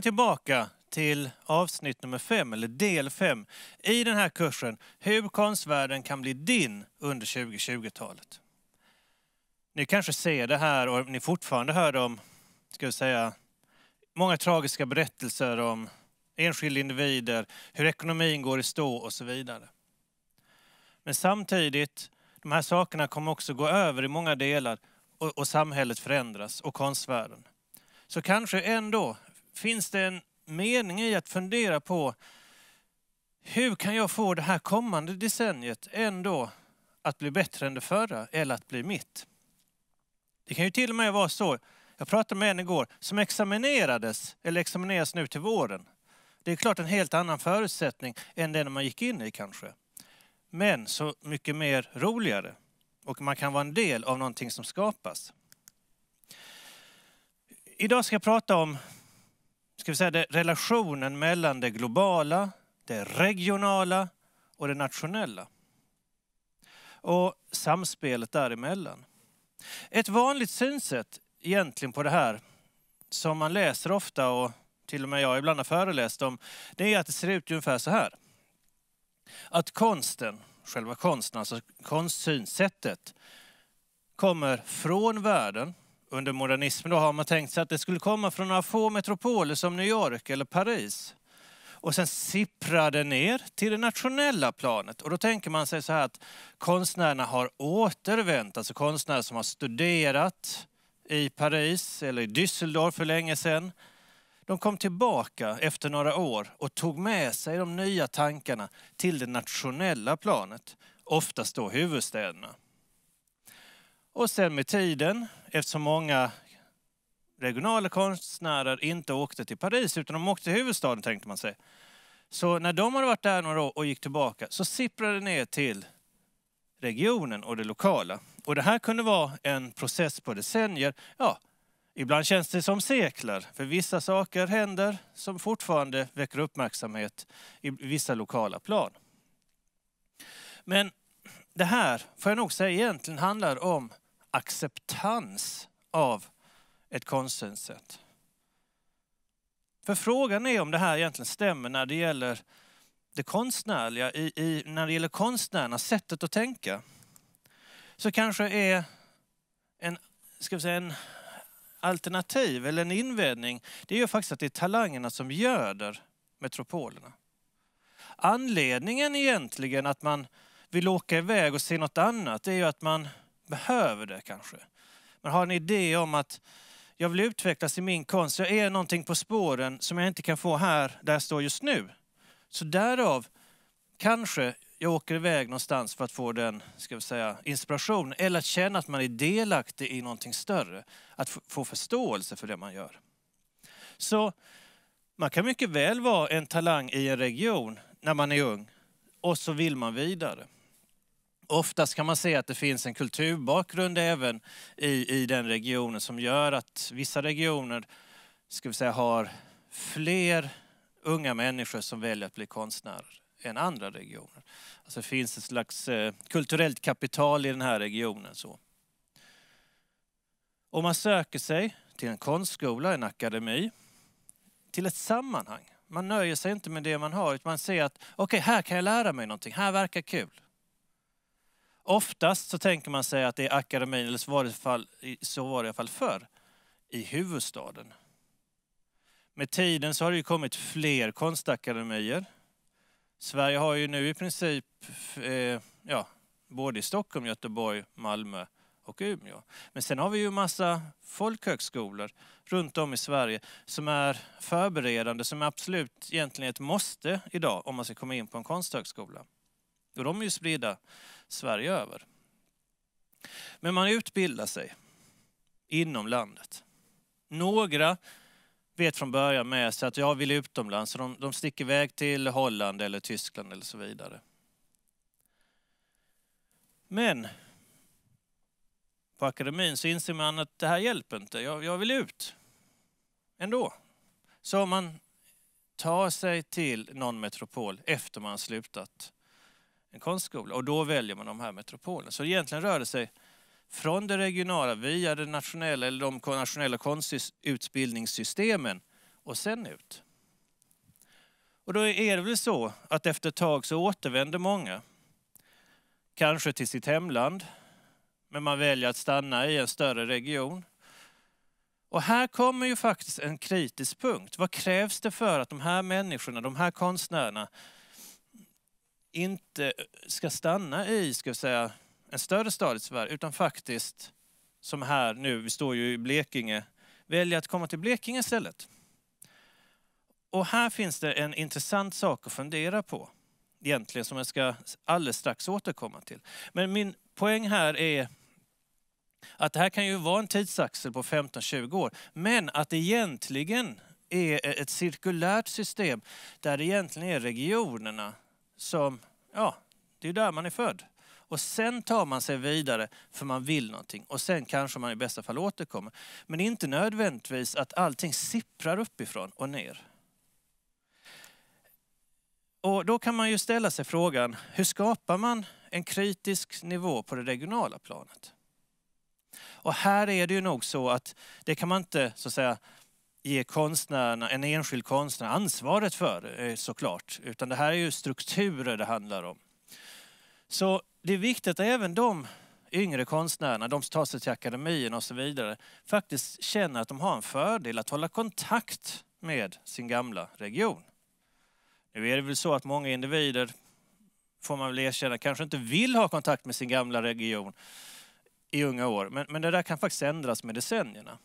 Välkommen tillbaka till avsnitt nummer fem, eller del fem, i den här kursen Hur konstvärlden kan bli din under 2020-talet. Ni kanske ser det här och ni fortfarande hör om, ska vi säga, många tragiska berättelser om enskilda individer, hur ekonomin går i stå och så vidare. Men samtidigt, de här sakerna kommer också gå över i många delar och, och samhället förändras och konstvärlden. Så kanske ändå finns det en mening i att fundera på hur kan jag få det här kommande decenniet ändå att bli bättre än det förra eller att bli mitt? Det kan ju till och med vara så. Jag pratade med en igår som examinerades, eller examineras nu till våren. Det är klart en helt annan förutsättning än den man gick in i kanske. Men så mycket mer roligare. Och man kan vara en del av någonting som skapas. Idag ska jag prata om ska vi säga det, relationen mellan det globala, det regionala och det nationella. Och samspelet däremellan. Ett vanligt synsätt egentligen på det här, som man läser ofta och till och med jag ibland har föreläst om, det är att det ser ut ungefär så här. Att konsten, själva konsten, alltså konstsynsättet, kommer från världen under modernismen då har man tänkt sig att det skulle komma från några få metropoler som New York eller Paris. Och sen sipprar det ner till det nationella planet. Och då tänker man sig så här att konstnärerna har återvänt, alltså konstnärer som har studerat i Paris eller i Düsseldorf för länge sedan. De kom tillbaka efter några år och tog med sig de nya tankarna till det nationella planet, oftast då huvudstäderna. Och sen med tiden, eftersom många regionala konstnärer inte åkte till Paris utan de åkte till huvudstaden tänkte man sig. Så när de hade varit där några år och gick tillbaka så sipprade det ner till regionen och det lokala. Och det här kunde vara en process på decennier. Ja, ibland känns det som sekler, för vissa saker händer som fortfarande väcker uppmärksamhet i vissa lokala plan. Men det här, får jag nog säga, egentligen handlar om acceptans av ett konstsynsätt. För frågan är om det här egentligen stämmer när det gäller det konstnärliga, i, i, när det gäller konstnärernas sättet att tänka. Så kanske är en, ska vi säga, en alternativ eller en invändning, det är ju faktiskt att det är talangerna som göder metropolerna. Anledningen egentligen att man vill åka iväg och se något annat, det är ju att man behöver det kanske. Men har en idé om att jag vill utvecklas i min konst. Jag är någonting på spåren som jag inte kan få här där jag står just nu. Så därav kanske jag åker iväg någonstans för att få den ska vi säga, inspiration eller att känna att man är delaktig i någonting större. Att få förståelse för det man gör. Så man kan mycket väl vara en talang i en region när man är ung och så vill man vidare. Oftast kan man se att det finns en kulturbakgrund även i, i den regionen som gör att vissa regioner ska vi säga, har fler unga människor som väljer att bli konstnärer än andra regioner. Alltså det finns ett slags eh, kulturellt kapital i den här regionen. Så. Om man söker sig till en konstskola, en akademi, till ett sammanhang. Man nöjer sig inte med det man har, utan man ser att okej, okay, här kan jag lära mig någonting, här verkar kul. Oftast så tänker man sig att det är akademin, eller så var det, fall, så var det i alla fall förr, i huvudstaden. Med tiden så har det ju kommit fler konstakademier. Sverige har ju nu i princip, eh, ja, både i Stockholm, Göteborg, Malmö och Umeå. Men sen har vi ju massa folkhögskolor runt om i Sverige som är förberedande, som är absolut egentligen ett måste idag om man ska komma in på en konsthögskola. Och de är ju spridda Sverige över. Men man utbildar sig inom landet. Några vet från början med sig att jag vill utomlands, så de, de sticker iväg till Holland eller Tyskland eller så vidare. Men på akademin så inser man att det här hjälper inte. Jag, jag vill ut ändå. Så man tar sig till någon metropol efter man slutat en konstskola. Och då väljer man de här metropolerna. Så egentligen rör det sig från det regionala via det nationella eller de nationella konstutbildningssystemen och sen ut. Och då är det väl så att efter ett tag så återvänder många. Kanske till sitt hemland, men man väljer att stanna i en större region. Och här kommer ju faktiskt en kritisk punkt. Vad krävs det för att de här människorna, de här konstnärerna, inte ska stanna i ska säga, en större stad i Sverige utan faktiskt, som här nu, vi står ju i Blekinge, välja att komma till Blekinge istället. Och här finns det en intressant sak att fundera på, egentligen, som jag ska alldeles strax återkomma till. Men min poäng här är att det här kan ju vara en tidsaxel på 15-20 år, men att det egentligen är ett cirkulärt system där det egentligen är regionerna som, ja, det är där man är född. Och sen tar man sig vidare för man vill någonting. Och sen kanske man i bästa fall återkommer. Men inte nödvändigtvis att allting sipprar uppifrån och ner. Och då kan man ju ställa sig frågan, hur skapar man en kritisk nivå på det regionala planet? Och här är det ju nog så att det kan man inte så att säga ge konstnärerna, en enskild konstnär ansvaret för eh, såklart. Utan det här är ju strukturer det handlar om. Så det är viktigt att även de yngre konstnärerna, de som tar sig till akademin och så vidare, faktiskt känner att de har en fördel att hålla kontakt med sin gamla region. Nu är det väl så att många individer, får man väl erkänna, kanske inte vill ha kontakt med sin gamla region i unga år. Men, men det där kan faktiskt ändras med decennierna.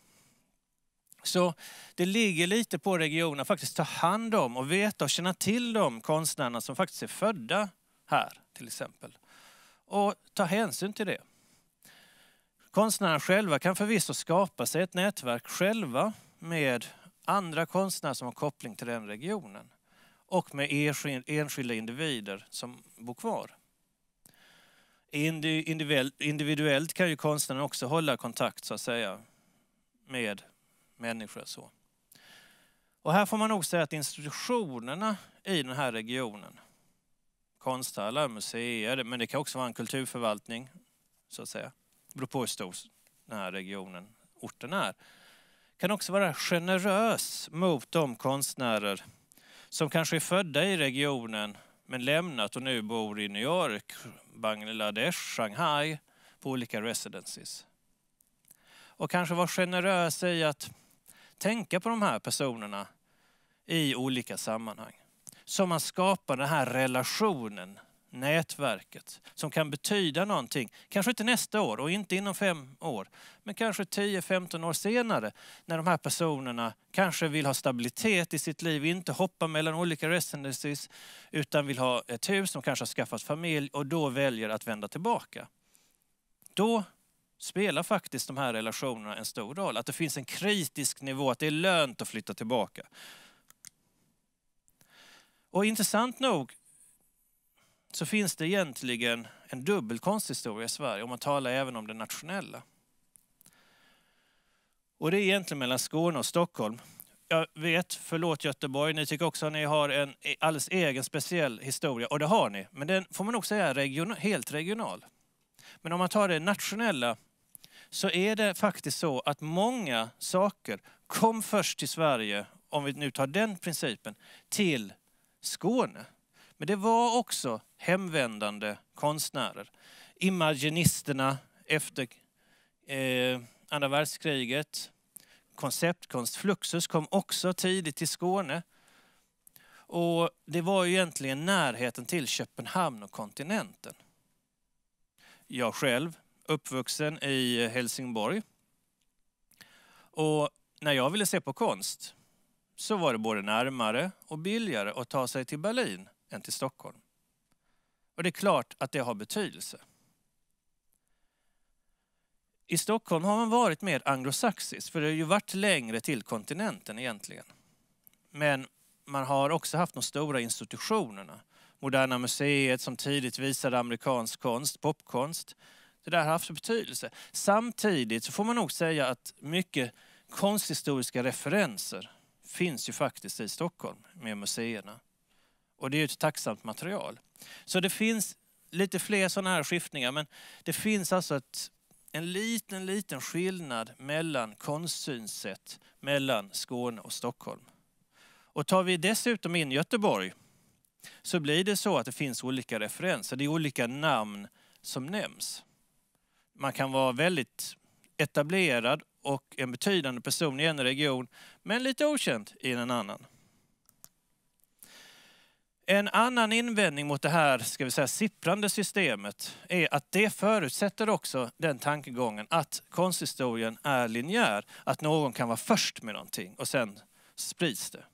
Så det ligger lite på regionen att faktiskt ta hand om och veta och känna till de konstnärerna som faktiskt är födda här till exempel. Och ta hänsyn till det. Konstnärerna själva kan förvisso skapa sig ett nätverk själva med andra konstnärer som har koppling till den regionen och med enskilda individer som bor kvar. Individuellt kan ju konstnären också hålla kontakt så att säga med människor. Så. Och här får man nog säga att institutionerna i den här regionen, konsthallar, museer, men det kan också vara en kulturförvaltning, så att säga. Det beror på hur stor den här regionen, orten är. Kan också vara generös mot de konstnärer som kanske är födda i regionen men lämnat och nu bor i New York, Bangladesh, Shanghai på olika residences. Och kanske vara generös i att tänka på de här personerna i olika sammanhang. Så man skapar den här relationen, nätverket, som kan betyda någonting. Kanske inte nästa år och inte inom fem år, men kanske 10-15 år senare när de här personerna kanske vill ha stabilitet i sitt liv, inte hoppa mellan olika residencies, utan vill ha ett hus, de kanske har skaffat familj och då väljer att vända tillbaka. Då spelar faktiskt de här relationerna en stor roll. Att det finns en kritisk nivå, att det är lönt att flytta tillbaka. Och intressant nog så finns det egentligen en dubbel konsthistoria i Sverige, om man talar även om det nationella. Och det är egentligen mellan Skåne och Stockholm. Jag vet, förlåt Göteborg, ni tycker också att ni har en alldeles egen speciell historia, och det har ni. Men den får man nog säga är region, helt regional. Men om man tar det nationella så är det faktiskt så att många saker kom först till Sverige, om vi nu tar den principen, till Skåne. Men det var också hemvändande konstnärer. Imaginisterna efter eh, andra världskriget. Konceptkonst, Fluxus, kom också tidigt till Skåne. Och det var ju egentligen närheten till Köpenhamn och kontinenten. Jag själv uppvuxen i Helsingborg. Och när jag ville se på konst så var det både närmare och billigare att ta sig till Berlin än till Stockholm. Och det är klart att det har betydelse. I Stockholm har man varit mer anglosaxisk, för det har ju varit längre till kontinenten egentligen. Men man har också haft de stora institutionerna. Moderna museet som tidigt visade amerikansk konst, popkonst det där har haft betydelse. Samtidigt så får man nog säga att mycket konsthistoriska referenser finns ju faktiskt i Stockholm med museerna. Och det är ju ett tacksamt material. Så det finns lite fler sådana här skiftningar men det finns alltså ett, en liten, liten skillnad mellan konstsynsätt mellan Skåne och Stockholm. Och tar vi dessutom in Göteborg så blir det så att det finns olika referenser. Det är olika namn som nämns man kan vara väldigt etablerad och en betydande person i en region, men lite okänd i en annan. En annan invändning mot det här ska vi säga, sipprande systemet är att det förutsätter också den tankegången att konsthistorien är linjär, att någon kan vara först med någonting och sen sprids det.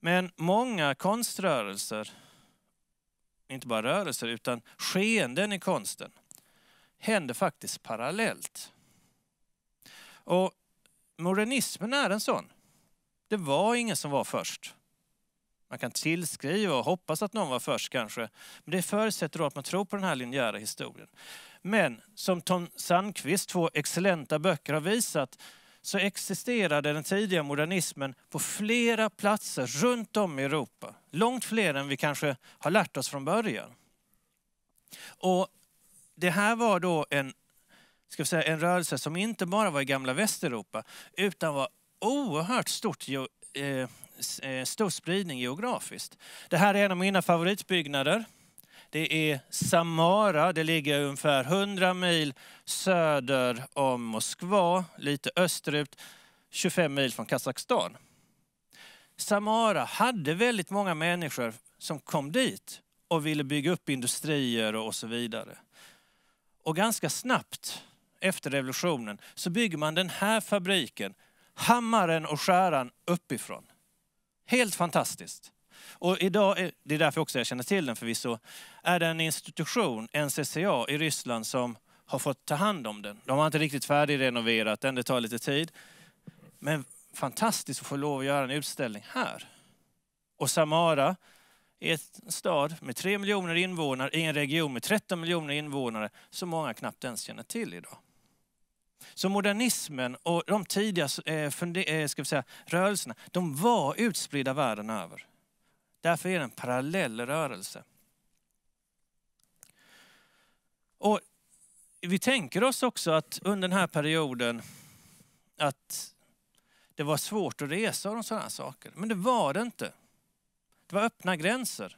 Men många konströrelser, inte bara rörelser utan skeenden i konsten, händer faktiskt parallellt. Och modernismen är en sån. Det var ingen som var först. Man kan tillskriva och hoppas att någon var först kanske, men det förutsätter då att man tror på den här linjära historien. Men som Tom Sandqvist, två excellenta böcker, har visat så existerade den tidiga modernismen på flera platser runt om i Europa. Långt fler än vi kanske har lärt oss från början. Och det här var då en, ska säga, en rörelse som inte bara var i gamla Västeuropa utan var oerhört stort ge, eh, eh, stor spridning geografiskt. Det här är en av mina favoritbyggnader. Det är Samara, det ligger ungefär 100 mil söder om Moskva, lite österut, 25 mil från Kazakstan. Samara hade väldigt många människor som kom dit och ville bygga upp industrier och så vidare. Och ganska snabbt efter revolutionen så bygger man den här fabriken, hammaren och skäran uppifrån. Helt fantastiskt. Och idag, är, det är därför också jag känner till den förvisso, är det en institution, NCCA, i Ryssland som har fått ta hand om den. De har inte riktigt färdigrenoverat den, det tar lite tid. Men fantastiskt att få lov att göra en utställning här. Och Samara, i en stad med 3 miljoner invånare i en region med 13 miljoner invånare som många knappt ens känner till idag. Så modernismen och de tidiga eh, eh ska säga, rörelserna, de var utspridda världen över. Därför är det en parallell rörelse. Och vi tänker oss också att under den här perioden att det var svårt att resa och sådana saker. Men det var det inte. Det var öppna gränser.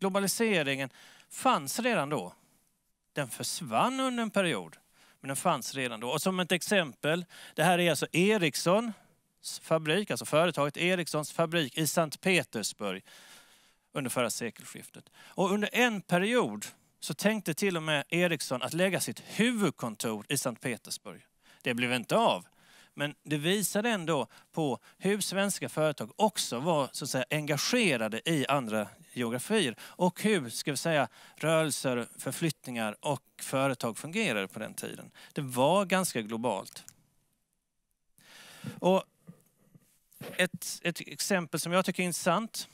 Globaliseringen fanns redan då. Den försvann under en period, men den fanns redan då. Och som ett exempel, det här är alltså Ericssons fabrik, alltså företaget Ericssons fabrik i Sankt Petersburg under förra sekelskiftet. Och under en period så tänkte till och med Ericsson att lägga sitt huvudkontor i Sankt Petersburg. Det blev inte av, men det visade ändå på hur svenska företag också var så att säga, engagerade i andra geografier och hur ska vi säga, rörelser, förflyttningar och företag fungerade på den tiden. Det var ganska globalt. Och ett, ett exempel som jag tycker är intressant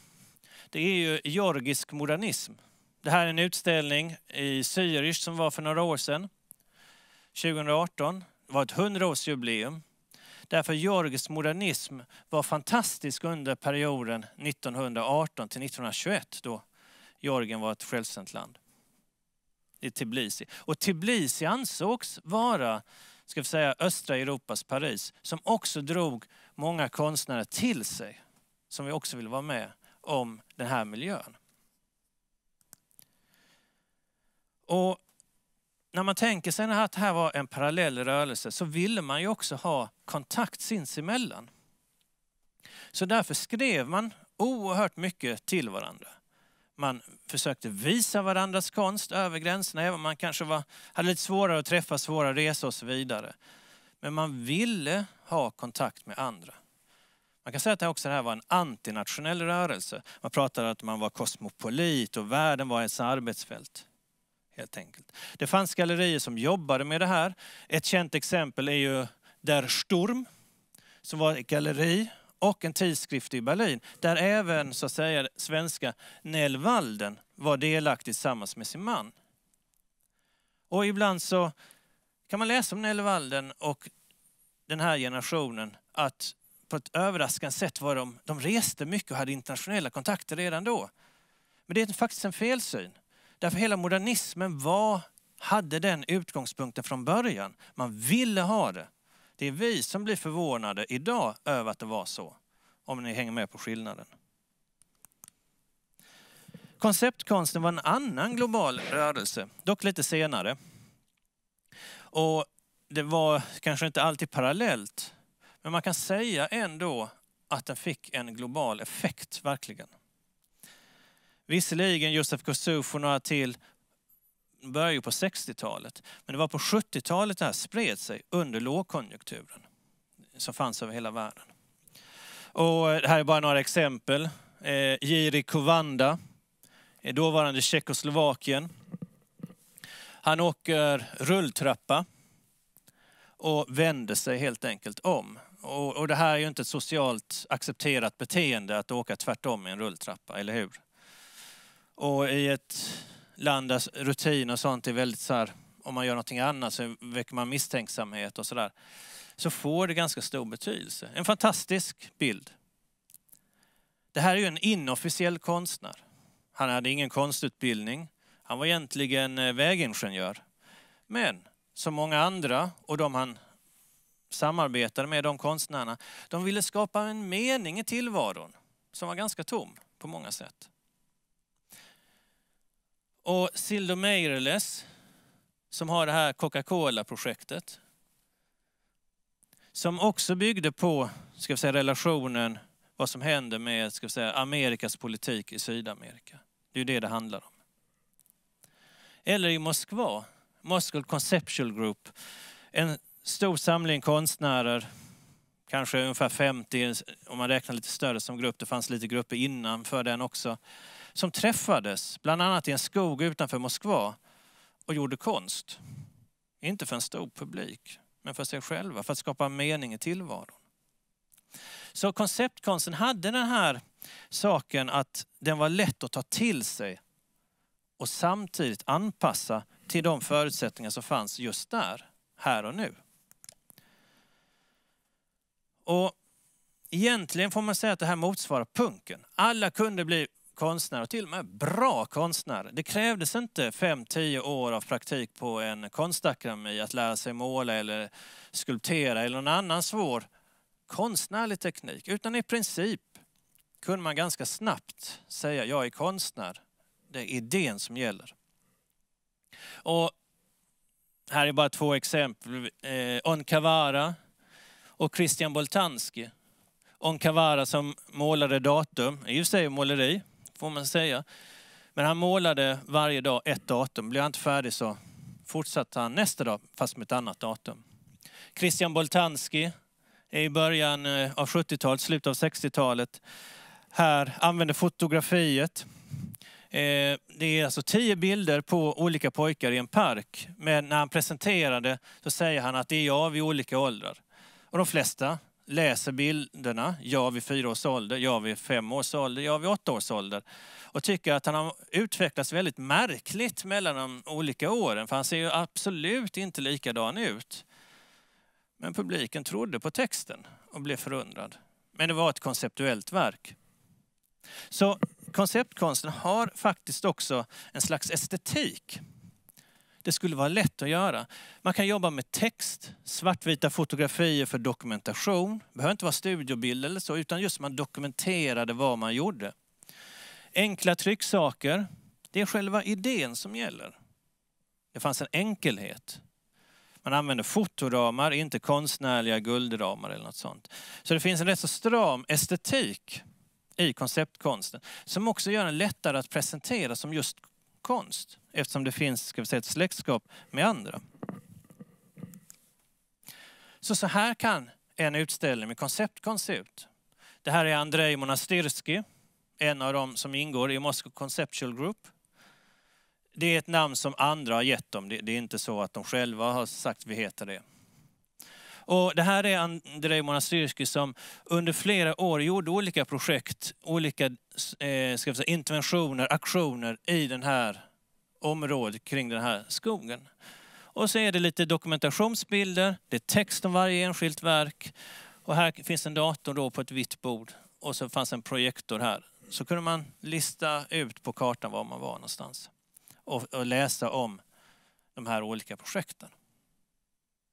det är ju georgisk modernism. Det här är en utställning i Zürich som var för några år sedan. 2018. Det var ett 100-årsjubileum. Därför Jörgs modernism var fantastisk under perioden 1918 till 1921 då Georgien var ett självständigt land. I Tbilisi. Och Tbilisi ansågs vara ska vi säga, östra Europas Paris som också drog många konstnärer till sig som vi också vill vara med om den här miljön. Och när man tänker sig att det här var en parallell rörelse så ville man ju också ha kontakt sinsemellan. Så därför skrev man oerhört mycket till varandra. Man försökte visa varandras konst över gränserna, även om man kanske var, hade lite svårare att träffa, svåra resor och så vidare. Men man ville ha kontakt med andra. Man kan säga att det också här var en antinationell rörelse. Man pratade om att man var kosmopolit och världen var ens arbetsfält helt enkelt. Det fanns gallerier som jobbade med det här. Ett känt exempel är ju Der Sturm, som var ett galleri och en tidskrift i Berlin, där även så att säga svenska Nell Walden var delaktig tillsammans med sin man. Och ibland så kan man läsa om Nell Walden och den här generationen att på ett överraskande sätt var de, de reste mycket och hade internationella kontakter redan då. Men det är faktiskt en felsyn. Därför hela modernismen var, hade den utgångspunkten från början. Man ville ha det. Det är vi som blir förvånade idag över att det var så. Om ni hänger med på skillnaden. Konceptkonsten var en annan global rörelse, dock lite senare. Och det var kanske inte alltid parallellt, men man kan säga ändå att den fick en global effekt, verkligen. Visserligen Josef Kosouf och några till började ju på 60-talet, men det var på 70-talet det här spred sig under lågkonjunkturen som fanns över hela världen. Och eh, det här är bara några exempel. Eh, Jiri Kovanda, eh, dåvarande Tjeckoslovakien. Han åker rulltrappa och vänder sig helt enkelt om. Och, och det här är ju inte ett socialt accepterat beteende att åka tvärtom i en rulltrappa, eller hur? Och i ett land där rutin och sånt är väldigt så här, om man gör någonting annat så väcker man misstänksamhet och sådär. Så får det ganska stor betydelse. En fantastisk bild. Det här är ju en inofficiell konstnär. Han hade ingen konstutbildning. Han var egentligen eh, vägingenjör. Men som många andra och de han samarbetade med, de konstnärerna, de ville skapa en mening i tillvaron som var ganska tom på många sätt. Och Sildo Meireles, som har det här Coca-Cola-projektet, som också byggde på ska säga, relationen, vad som händer med ska säga, Amerikas politik i Sydamerika. Det är ju det det handlar om. Eller i Moskva, Moscow Conceptual Group, en stor samling konstnärer, kanske ungefär 50 om man räknar lite större som grupp. Det fanns lite grupper innanför den också som träffades bland annat i en skog utanför Moskva och gjorde konst. Inte för en stor publik, men för sig själva, för att skapa mening i tillvaron. Så konceptkonsten hade den här saken att den var lätt att ta till sig och samtidigt anpassa till de förutsättningar som fanns just där, här och nu. Och egentligen får man säga att det här motsvarar punken. Alla kunde bli konstnär och till och med bra konstnär. Det krävdes inte fem, tio år av praktik på en konstakademi att lära sig måla eller skulptera eller någon annan svår konstnärlig teknik. Utan i princip kunde man ganska snabbt säga jag är konstnär. Det är idén som gäller. Och här är bara två exempel. Eh, Onkavara och Christian Boltanski. Onkavara som målade datum, i och för sig måleri, får man säga. Men han målade varje dag ett datum. Blev han inte färdig så fortsatte han nästa dag, fast med ett annat datum. Christian Boltanski i början eh, av 70-talet, slutet av 60-talet, här använder fotografiet. Eh, det är alltså tio bilder på olika pojkar i en park. Men när han presenterar det så säger han att det är jag vid olika åldrar. Och de flesta läser bilderna, jag vid fyra års ålder, jag vid fem års ålder, jag vid åtta års ålder. Och tycker att han har utvecklats väldigt märkligt mellan de olika åren, för han ser ju absolut inte likadan ut. Men publiken trodde på texten och blev förundrad. Men det var ett konceptuellt verk. Så konceptkonsten har faktiskt också en slags estetik. Det skulle vara lätt att göra. Man kan jobba med text, svartvita fotografier för dokumentation. Det behöver inte vara studiobild eller så, utan just man dokumenterade vad man gjorde. Enkla trycksaker. Det är själva idén som gäller. Det fanns en enkelhet. Man använder fotoramar, inte konstnärliga guldramar eller något sånt. Så det finns en rätt så stram estetik i konceptkonsten som också gör den lättare att presentera som just konst eftersom det finns ska vi säga, ett släktskap med andra. Så, så här kan en utställning med konceptkonst se ut. Det här är Andrei Monastirski, en av dem som ingår i Moscow Conceptual Group. Det är ett namn som andra har gett dem. Det är inte så att de själva har sagt att vi heter det. Och det här är Andrei Monastirski som under flera år gjorde olika projekt, olika eh, ska säga, interventioner, aktioner i den här området kring den här skogen. Och så är det lite dokumentationsbilder, det är text om varje enskilt verk. Och här finns en dator då på ett vitt bord och så fanns en projektor här. Så kunde man lista ut på kartan var man var någonstans och, och läsa om de här olika projekten.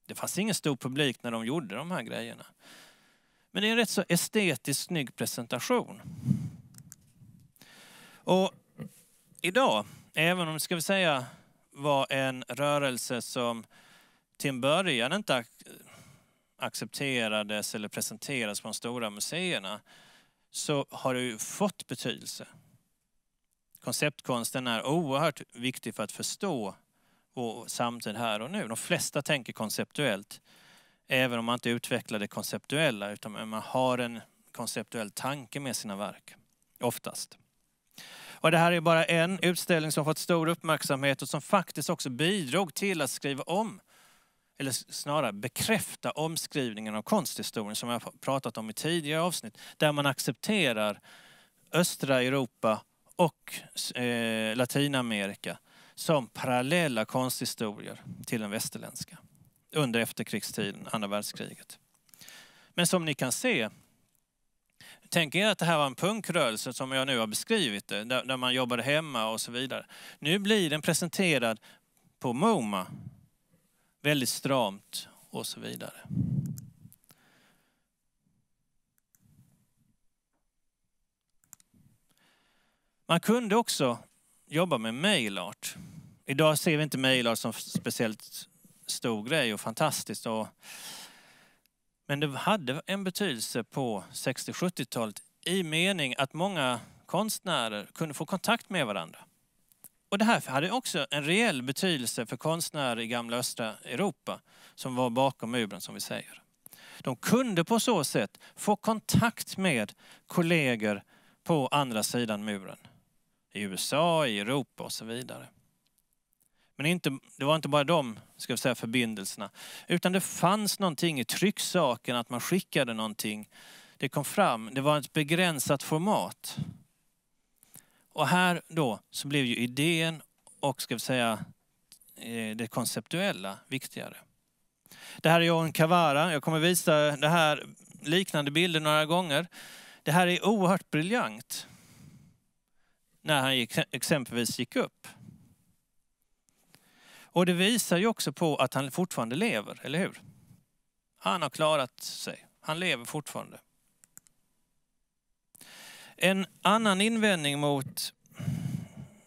Det fanns ingen stor publik när de gjorde de här grejerna. Men det är en rätt så estetiskt snygg presentation. Och idag, även om ska vi säga var en rörelse som till en början inte ac accepterades eller presenterades på de stora museerna, så har det ju fått betydelse. Konceptkonsten är oerhört viktig för att förstå och samtid här och nu. De flesta tänker konceptuellt, även om man inte utvecklar det konceptuella, utan man har en konceptuell tanke med sina verk, oftast. Och det här är bara en utställning som fått stor uppmärksamhet och som faktiskt också bidrog till att skriva om, eller snarare bekräfta omskrivningen av konsthistorien som jag pratat om i tidigare avsnitt, där man accepterar östra Europa och eh, Latinamerika som parallella konsthistorier till den västerländska under efterkrigstiden, andra världskriget. Men som ni kan se, tänk er att det här var en punkrörelse som jag nu har beskrivit det, där, där man jobbade hemma och så vidare. Nu blir den presenterad på MoMA, väldigt stramt och så vidare. Man kunde också jobba med mejlart. Idag ser vi inte mejlart som speciellt stor grej och fantastiskt. Och, men det hade en betydelse på 60-70-talet i mening att många konstnärer kunde få kontakt med varandra. Och det här hade också en reell betydelse för konstnärer i gamla östra Europa som var bakom muren, som vi säger. De kunde på så sätt få kontakt med kollegor på andra sidan muren i USA, i Europa och så vidare. Men inte, det var inte bara de ska vi säga, förbindelserna, utan det fanns någonting i trycksaken, att man skickade någonting. Det kom fram, det var ett begränsat format. Och här då så blev ju idén och ska vi säga eh, det konceptuella viktigare. Det här är John Cavara, jag kommer visa det här liknande bilder några gånger. Det här är oerhört briljant när han gick, exempelvis gick upp. Och det visar ju också på att han fortfarande lever, eller hur? Han har klarat sig. Han lever fortfarande. En annan invändning mot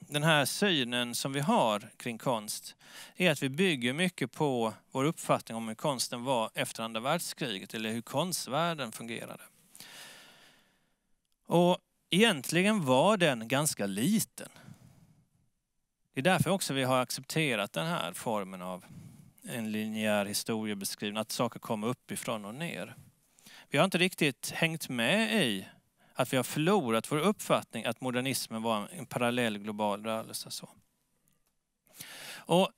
den här synen som vi har kring konst är att vi bygger mycket på vår uppfattning om hur konsten var efter andra världskriget eller hur konstvärlden fungerade. Och Egentligen var den ganska liten. Det är därför också vi har accepterat den här formen av en linjär historiebeskrivning, att saker kommer uppifrån och ner. Vi har inte riktigt hängt med i att vi har förlorat vår uppfattning att modernismen var en parallell global rörelse. Så. Och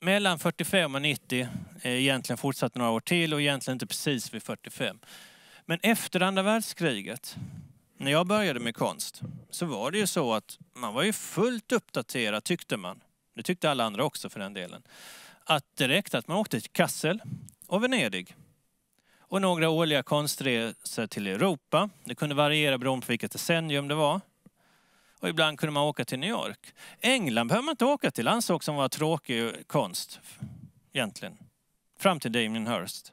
mellan 45 och 90, egentligen fortsatt några år till och egentligen inte precis vid 45. Men efter andra världskriget när jag började med konst så var det ju så att man var ju fullt uppdaterad tyckte man. Det tyckte alla andra också för den delen. Att direkt att man åkte till Kassel och Venedig. Och några årliga konstresor till Europa. Det kunde variera beroende på vilket decennium det var. Och ibland kunde man åka till New York. England behöver man inte åka till, ansågs som var tråkig konst egentligen. Fram till Damien Hirst.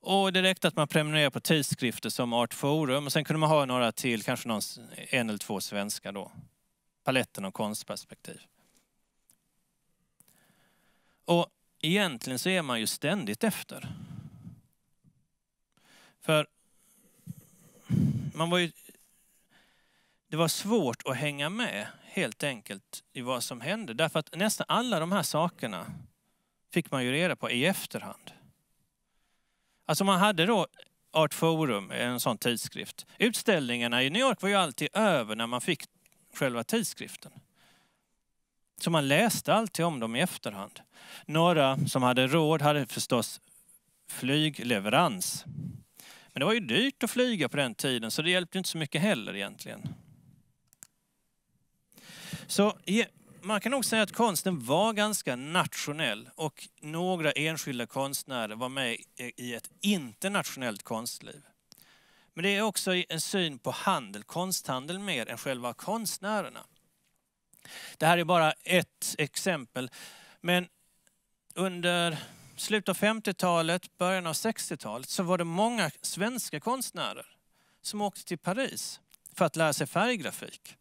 Och det räckte att man prenumererade på tidskrifter som Artforum och sen kunde man ha några till, kanske någon, en eller två svenska då. Paletten och konstperspektiv. Och egentligen så är man ju ständigt efter. För man var ju... Det var svårt att hänga med helt enkelt i vad som hände. Därför att nästan alla de här sakerna fick man ju reda på i efterhand. Alltså man hade då Art Forum, en sån tidskrift. Utställningarna i New York var ju alltid över när man fick själva tidskriften. Så man läste alltid om dem i efterhand. Några som hade råd hade förstås flygleverans. Men det var ju dyrt att flyga på den tiden så det hjälpte inte så mycket heller egentligen. Så man kan nog säga att konsten var ganska nationell och några enskilda konstnärer var med i ett internationellt konstliv. Men det är också en syn på handel, konsthandel mer än själva konstnärerna. Det här är bara ett exempel. Men under slutet av 50-talet, början av 60-talet så var det många svenska konstnärer som åkte till Paris för att lära sig färggrafik.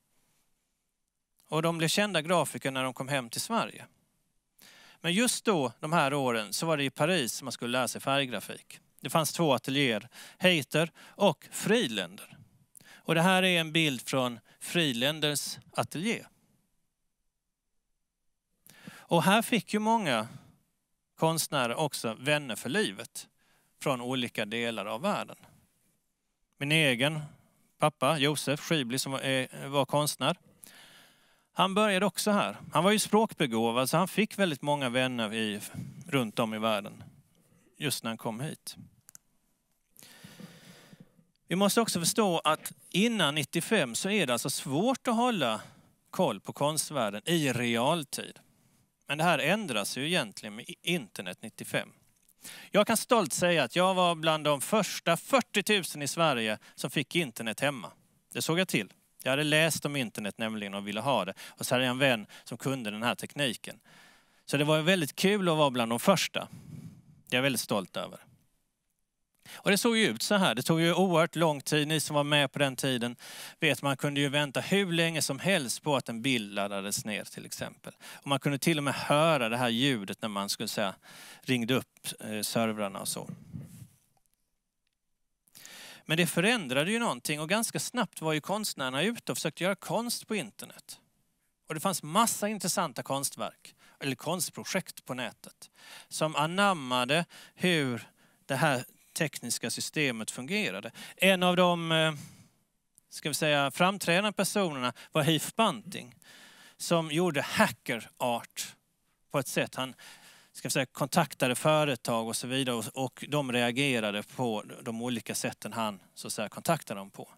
Och de blev kända grafiker när de kom hem till Sverige. Men just då, de här åren, så var det i Paris man skulle lära sig färggrafik. Det fanns två ateljéer, Heiter och Friländer. Och det här är en bild från Friländers ateljé. Och här fick ju många konstnärer också vänner för livet från olika delar av världen. Min egen pappa Josef Schibli, som var konstnär han började också här. Han var ju språkbegåvad så han fick väldigt många vänner i, runt om i världen just när han kom hit. Vi måste också förstå att innan 95 så är det alltså svårt att hålla koll på konstvärlden i realtid. Men det här ändras ju egentligen med internet 95. Jag kan stolt säga att jag var bland de första 40 000 i Sverige som fick internet hemma. Det såg jag till. Jag hade läst om internet nämligen och ville ha det. Och så hade jag en vän som kunde den här tekniken. Så det var väldigt kul att vara bland de första. Det är jag väldigt stolt över. Och det såg ju ut så här. Det tog ju oerhört lång tid. Ni som var med på den tiden vet man kunde ju vänta hur länge som helst på att en bild laddades ner till exempel. Och man kunde till och med höra det här ljudet när man skulle säga ringde upp eh, servrarna och så. Men det förändrade ju någonting och ganska snabbt var ju konstnärerna ute och försökte göra konst på internet. Och det fanns massa intressanta konstverk, eller konstprojekt på nätet, som anammade hur det här tekniska systemet fungerade. En av de eh, ska vi säga, framträdande personerna var Heath Bunting som gjorde hacker art på ett sätt. Han ska säga, kontaktade företag och så vidare och, de reagerade på de olika sätten han så att säga, kontaktade dem på.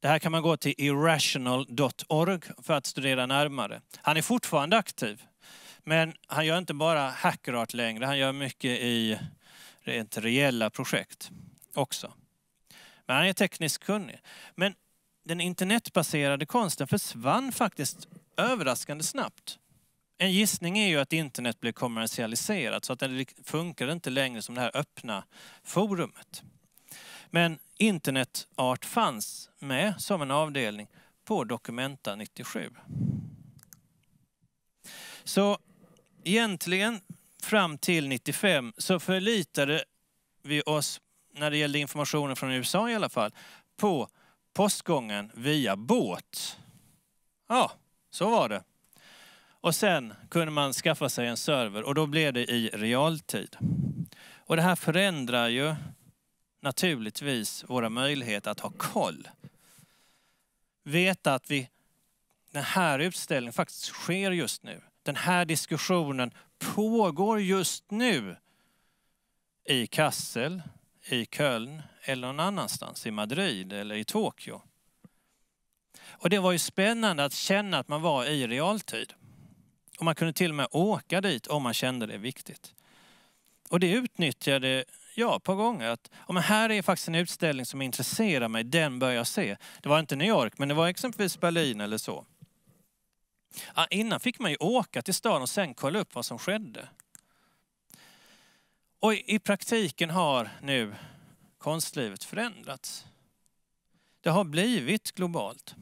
Det här kan man gå till irrational.org för att studera närmare. Han är fortfarande aktiv, men han gör inte bara hackerart längre. Han gör mycket i rent reella projekt också. Men han är tekniskt kunnig. Men den internetbaserade konsten försvann faktiskt överraskande snabbt en gissning är ju att internet blev kommersialiserat så att det funkar inte längre som det här öppna forumet. Men internetart fanns med som en avdelning på Documenta 97. Så egentligen fram till 95 så förlitade vi oss, när det gällde informationen från USA i alla fall, på postgången via båt. Ja, så var det. Och sen kunde man skaffa sig en server och då blev det i realtid. Och det här förändrar ju naturligtvis våra möjligheter att ha koll. Veta att vi, den här utställningen faktiskt sker just nu. Den här diskussionen pågår just nu i Kassel, i Köln eller någon annanstans, i Madrid eller i Tokyo. Och det var ju spännande att känna att man var i realtid. Och man kunde till och med åka dit om man kände det viktigt. Och det utnyttjade jag ett par gånger. Att, ja, men här är faktiskt en utställning som intresserar mig, den bör jag se. Det var inte New York, men det var exempelvis Berlin eller så. Ja, innan fick man ju åka till stan och sen kolla upp vad som skedde. Och i, i praktiken har nu konstlivet förändrats. Det har blivit globalt.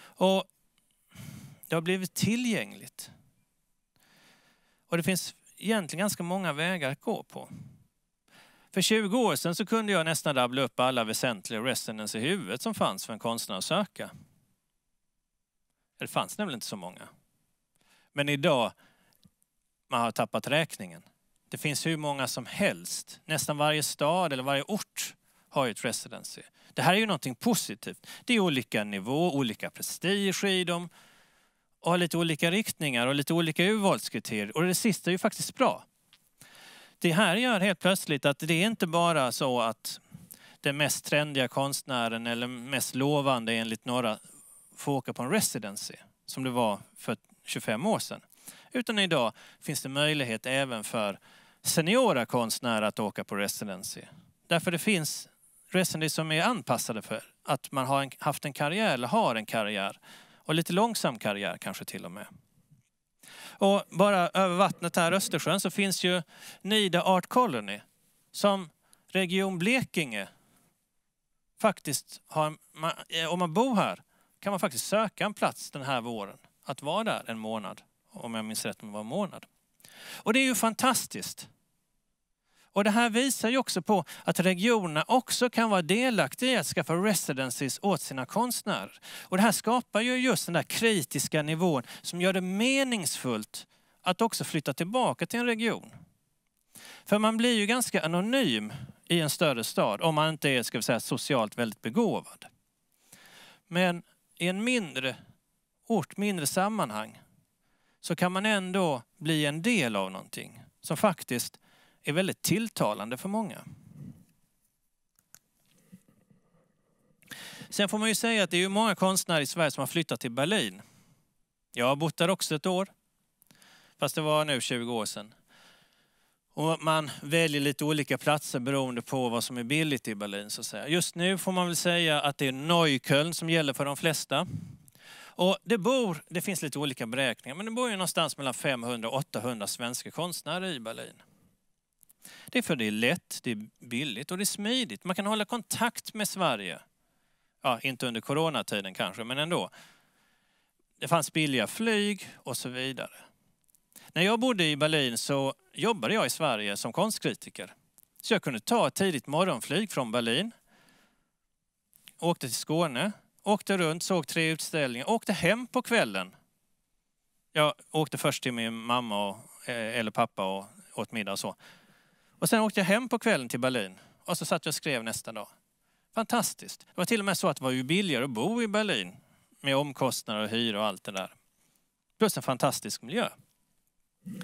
Och det har blivit tillgängligt. Och det finns egentligen ganska många vägar att gå på. För 20 år sedan så kunde jag nästan rabbla upp alla väsentliga resonance i huvudet som fanns för en konstnär att söka. Det fanns nämligen inte så många. Men idag, man har tappat räkningen. Det finns hur många som helst. Nästan varje stad eller varje ort har ju ett residency. Det här är ju någonting positivt. Det är olika nivå, olika prestige i dem och har lite olika riktningar och lite olika urvalskriterier. Och det sista är ju faktiskt bra. Det här gör helt plötsligt att det är inte bara så att den mest trendiga konstnären eller mest lovande enligt några får åka på en residency, som det var för 25 år sedan. Utan idag finns det möjlighet även för seniora konstnärer att åka på residency. Därför det finns residency som är anpassade för att man har haft en karriär eller har en karriär och lite långsam karriär kanske till och med. Och bara över vattnet här, Östersjön, så finns ju Nida Art Colony som Region Blekinge faktiskt har, eh, om man bor här, kan man faktiskt söka en plats den här våren. Att vara där en månad, om jag minns rätt, om det var en månad. Och det är ju fantastiskt. Och det här visar ju också på att regionerna också kan vara delaktiga i att skaffa residencies åt sina konstnärer. Och det här skapar ju just den där kritiska nivån som gör det meningsfullt att också flytta tillbaka till en region. För man blir ju ganska anonym i en större stad om man inte är ska vi säga, socialt väldigt begåvad. Men i en mindre ort, mindre sammanhang så kan man ändå bli en del av någonting som faktiskt är väldigt tilltalande för många. Sen får man ju säga att det är många konstnärer i Sverige som har flyttat till Berlin. Jag har bott där också ett år, fast det var nu 20 år sedan. Och man väljer lite olika platser beroende på vad som är billigt i Berlin. Så att säga. Just nu får man väl säga att det är Neukölln som gäller för de flesta. Och det bor, det finns lite olika beräkningar, men det bor ju någonstans mellan 500 och 800 svenska konstnärer i Berlin. Det är för det är lätt, det är billigt och det är smidigt. Man kan hålla kontakt med Sverige. Ja, inte under coronatiden kanske, men ändå. Det fanns billiga flyg och så vidare. När jag bodde i Berlin så jobbade jag i Sverige som konstkritiker. Så jag kunde ta ett tidigt morgonflyg från Berlin, åkte till Skåne, åkte runt, såg tre utställningar, åkte hem på kvällen. Jag åkte först till min mamma och, eh, eller pappa och åt middag och så. Och sen åkte jag hem på kvällen till Berlin och så satt jag och skrev nästa dag. Fantastiskt. Det var till och med så att det var ju billigare att bo i Berlin med omkostnader och hyra och allt det där. Plus en fantastisk miljö.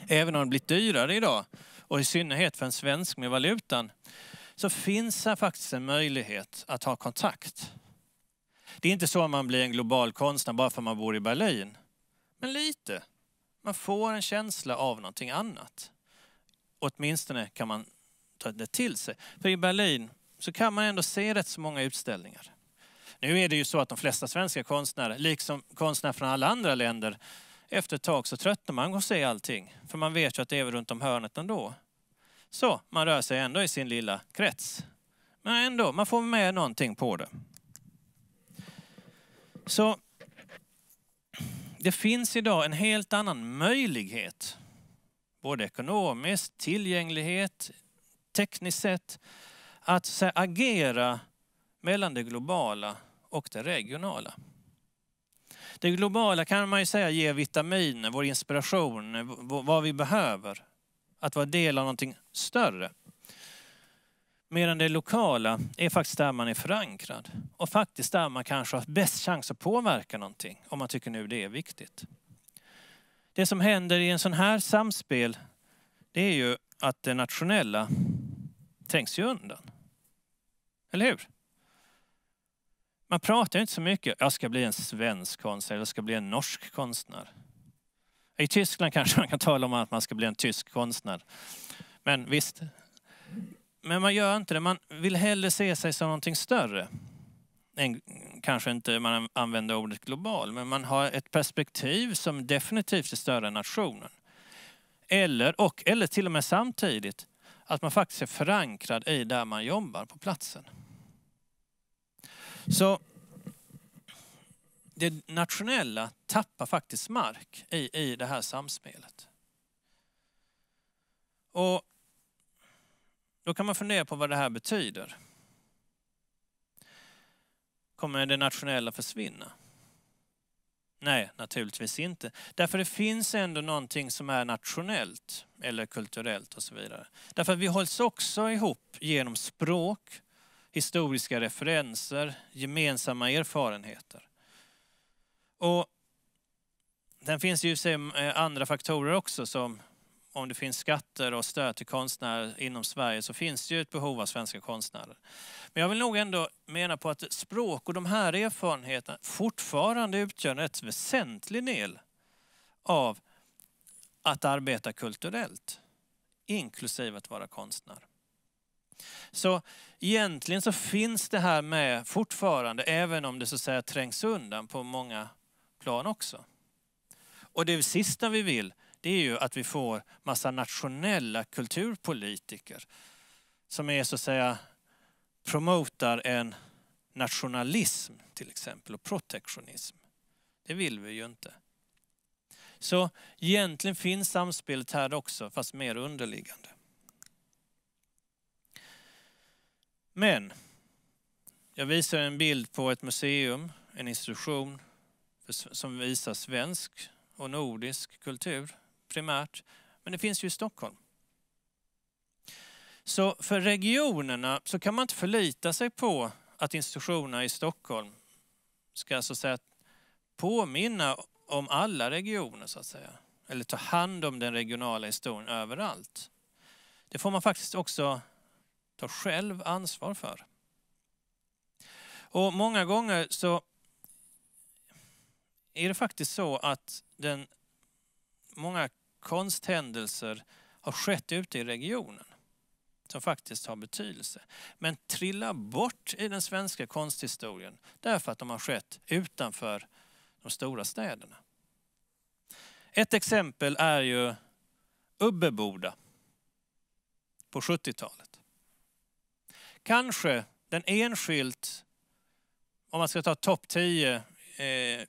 Även om det blivit dyrare idag och i synnerhet för en svensk med valutan så finns här faktiskt en möjlighet att ha kontakt. Det är inte så att man blir en global konstnär bara för att man bor i Berlin. Men lite. Man får en känsla av någonting annat åtminstone kan man ta det till sig. För i Berlin så kan man ändå se rätt så många utställningar. Nu är det ju så att de flesta svenska konstnärer, liksom konstnärer från alla andra länder, efter ett tag så tröttnar man på att se allting. För man vet ju att det är runt om hörnet ändå. Så man rör sig ändå i sin lilla krets. Men ändå, man får med någonting på det. Så det finns idag en helt annan möjlighet både ekonomiskt, tillgänglighet, tekniskt sett, att så, agera mellan det globala och det regionala. Det globala kan man ju säga ger vitaminer, vår inspiration, vad vi behöver. Att vara del av någonting större. Medan det lokala är faktiskt där man är förankrad och faktiskt där man kanske har bäst chans att påverka någonting om man tycker nu det är viktigt. Det som händer i en sån här samspel, det är ju att det nationella trängs ju undan. Eller hur? Man pratar inte så mycket. Jag ska bli en svensk konstnär eller jag ska bli en norsk konstnär. I Tyskland kanske man kan tala om att man ska bli en tysk konstnär. Men visst. Men man gör inte det. Man vill hellre se sig som någonting större en, kanske inte man använder ordet global, men man har ett perspektiv som definitivt är större än nationen. Eller, och, eller till och med samtidigt, att man faktiskt är förankrad i där man jobbar på platsen. Så det nationella tappar faktiskt mark i, i det här samspelet. Och då kan man fundera på vad det här betyder kommer det nationella försvinna? Nej, naturligtvis inte. Därför det finns ändå någonting som är nationellt eller kulturellt och så vidare. Därför vi hålls också ihop genom språk, historiska referenser, gemensamma erfarenheter. Och Sen finns det ju eh, andra faktorer också som om det finns skatter och stöd till konstnärer inom Sverige så finns det ju ett behov av svenska konstnärer. Men jag vill nog ändå mena på att språk och de här erfarenheterna fortfarande utgör en rätt väsentlig del av att arbeta kulturellt, inklusive att vara konstnär. Så egentligen så finns det här med fortfarande, även om det så att säga trängs undan på många plan också. Och det sista vi vill det är ju att vi får massa nationella kulturpolitiker som är så att säga promotar en nationalism till exempel och protektionism. Det vill vi ju inte. Så egentligen finns samspelet här också, fast mer underliggande. Men, jag visar en bild på ett museum, en institution som visar svensk och nordisk kultur primärt, men det finns ju i Stockholm. Så för regionerna så kan man inte förlita sig på att institutionerna i Stockholm ska så säga påminna om alla regioner så att säga. Eller ta hand om den regionala historien överallt. Det får man faktiskt också ta själv ansvar för. Och många gånger så är det faktiskt så att den, många konsthändelser har skett ute i regionen som faktiskt har betydelse. Men trillar bort i den svenska konsthistorien därför att de har skett utanför de stora städerna. Ett exempel är ju Ubbeboda på 70-talet. Kanske den enskilt, om man ska ta topp 10 eh,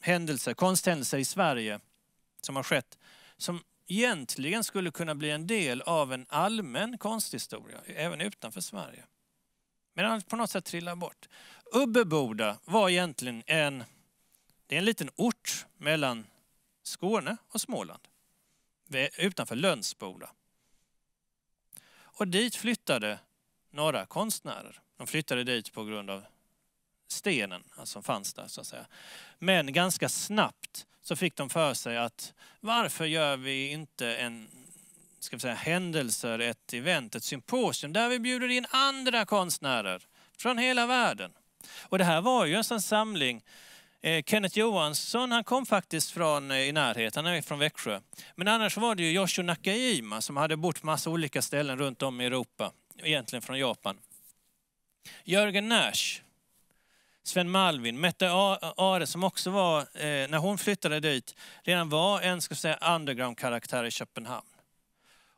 händelser, konsthändelser i Sverige som har skett som egentligen skulle kunna bli en del av en allmän konsthistoria, även utanför Sverige. Men han på något sätt trillar bort. Ubbeboda var egentligen en, det är en liten ort mellan Skåne och Småland, utanför Lönsboda. Och dit flyttade några konstnärer. De flyttade dit på grund av stenen alltså, som fanns där, så att säga. Men ganska snabbt så fick de för sig att varför gör vi inte en ska vi säga, händelser, ett event, ett symposium där vi bjuder in andra konstnärer från hela världen. Och det här var ju en sån samling. Eh, Kenneth Johansson han kom faktiskt från eh, i närheten, han är från Växjö. Men annars var det ju Yoshio Nakajima som hade bott på massa olika ställen runt om i Europa, egentligen från Japan. Jörgen Nash, Sven Malvin, Mette Are som också var, eh, när hon flyttade dit, redan var en ska säga, underground-karaktär i Köpenhamn.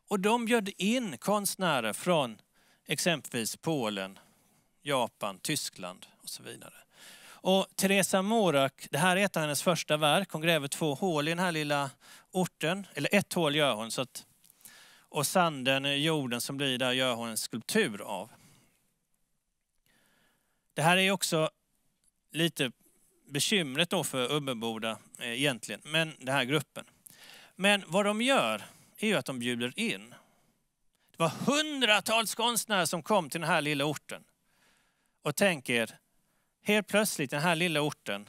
Och de bjöd in konstnärer från exempelvis Polen, Japan, Tyskland och så vidare. Och Teresa Morak, det här är ett av hennes första verk. Hon gräver två hål i den här lilla orten. Eller ett hål gör hon. Så att, och sanden, jorden som blir där, gör hon en skulptur av. Det här är också lite bekymret då för Ömmerboda eh, egentligen, men den här gruppen. Men vad de gör är ju att de bjuder in. Det var hundratals konstnärer som kom till den här lilla orten. Och tänk er, helt plötsligt den här lilla orten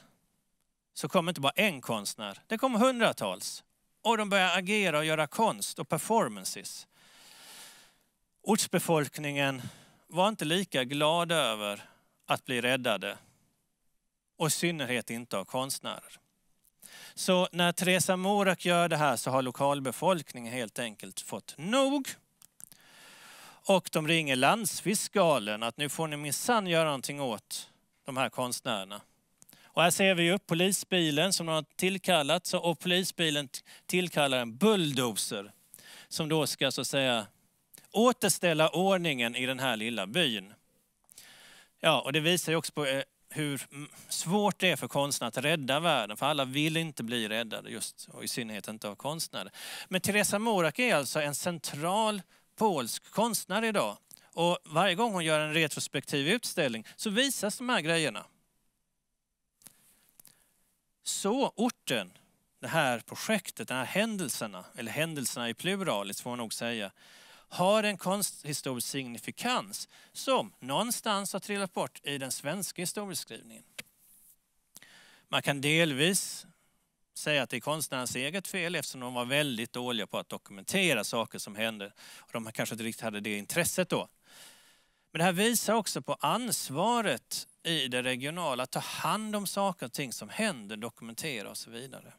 så kommer inte bara en konstnär, det kommer hundratals. Och de börjar agera och göra konst och performances. Ortsbefolkningen var inte lika glad över att bli räddade och i synnerhet inte av konstnärer. Så när Teresa Morak gör det här så har lokalbefolkningen helt enkelt fått nog. Och de ringer landsfiskalen att nu får ni minsann göra någonting åt de här konstnärerna. Och här ser vi ju polisbilen som de har tillkallat och polisbilen tillkallar en bulldozer som då ska så att säga återställa ordningen i den här lilla byn. Ja, och det visar ju också på eh, hur svårt det är för konstnärer att rädda världen, för alla vill inte bli räddade, just, och i synnerhet inte av konstnärer. Men Teresa Morak är alltså en central polsk konstnär idag. Och varje gång hon gör en retrospektiv utställning så visas de här grejerna. Så orten, det här projektet, de här händelserna, eller händelserna i pluralis får man nog säga, har en konsthistorisk signifikans som någonstans har trillat bort i den svenska historieskrivningen. Man kan delvis säga att det är konstnärens eget fel eftersom de var väldigt dåliga på att dokumentera saker som hände. Och de kanske inte riktigt hade det intresset då. Men det här visar också på ansvaret i det regionala, att ta hand om saker och ting som händer, dokumentera och så vidare.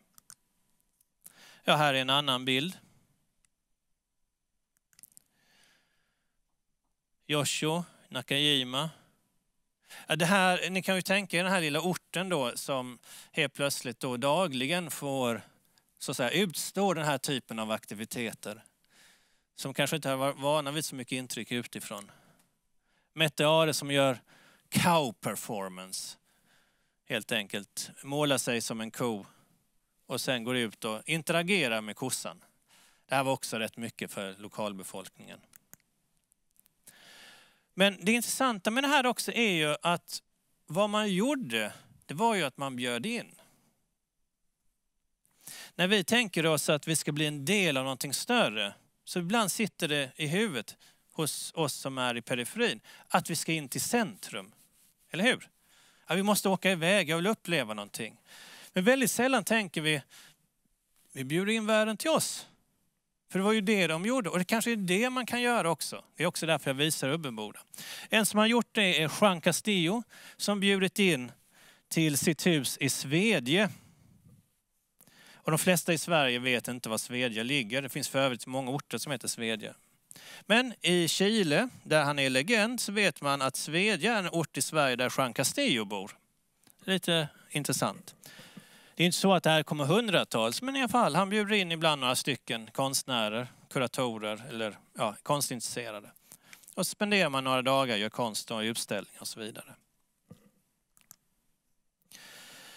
Ja, här är en annan bild. Yoshio, Nakajima. det här, ni kan ju tänka er den här lilla orten då som helt plötsligt då dagligen får så att säga, utstå den här typen av aktiviteter. Som kanske inte har varit vana vid så mycket intryck utifrån. Meteorer som gör cow performance. Helt enkelt målar sig som en ko och sen går ut och interagerar med kossan. Det här var också rätt mycket för lokalbefolkningen. Men det intressanta med det här också är ju att vad man gjorde, det var ju att man bjöd in. När vi tänker oss att vi ska bli en del av någonting större, så ibland sitter det i huvudet hos oss som är i periferin, att vi ska in till centrum. Eller hur? Att vi måste åka iväg, jag vill uppleva någonting. Men väldigt sällan tänker vi, vi bjuder in världen till oss. För det var ju det de gjorde och det kanske är det man kan göra också. Det är också därför jag visar Öbbenboda. En som har gjort det är Juan Castillo som bjudit in till sitt hus i Svedje. Och de flesta i Sverige vet inte var Svedje ligger. Det finns för övrigt många orter som heter Svedje. Men i Chile, där han är legend, så vet man att Svedje är en ort i Sverige där Juan Castillo bor. Lite intressant. Det är inte så att det här kommer hundratals, men i alla fall, han bjuder in ibland några stycken konstnärer, kuratorer eller ja, konstintresserade. Och så spenderar man några dagar, gör konst och utställningar och så vidare.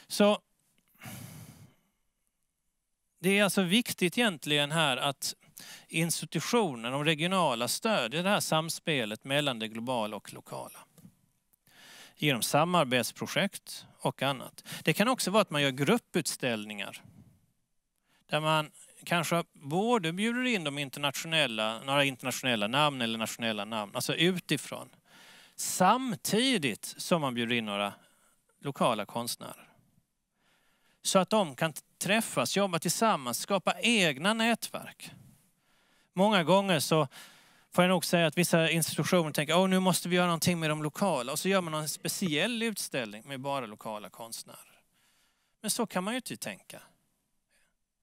Så det är alltså viktigt egentligen här att institutionen, de regionala stödjer det här samspelet mellan det globala och lokala genom samarbetsprojekt och annat. Det kan också vara att man gör grupputställningar där man kanske både bjuder in de internationella, några internationella namn eller nationella namn, alltså utifrån, samtidigt som man bjuder in några lokala konstnärer. Så att de kan träffas, jobba tillsammans, skapa egna nätverk. Många gånger så får jag nog säga att vissa institutioner tänker oh, nu måste vi göra någonting med de lokala och så gör man en speciell utställning med bara lokala konstnärer. Men så kan man ju inte tänka.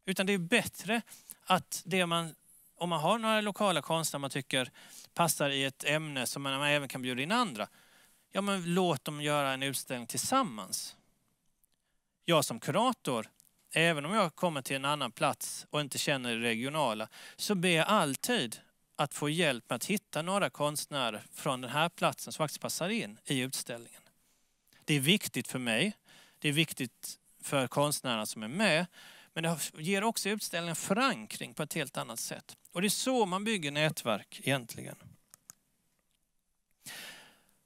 Utan det är bättre att det man, om man har några lokala konstnärer man tycker passar i ett ämne som man även kan bjuda in andra, ja men låt dem göra en utställning tillsammans. Jag som kurator även om jag kommer till en annan plats och inte känner det regionala, så ber jag alltid att få hjälp med att hitta några konstnärer från den här platsen som faktiskt passar in i utställningen. Det är viktigt för mig, det är viktigt för konstnärerna som är med, men det ger också utställningen förankring på ett helt annat sätt. Och det är så man bygger nätverk egentligen.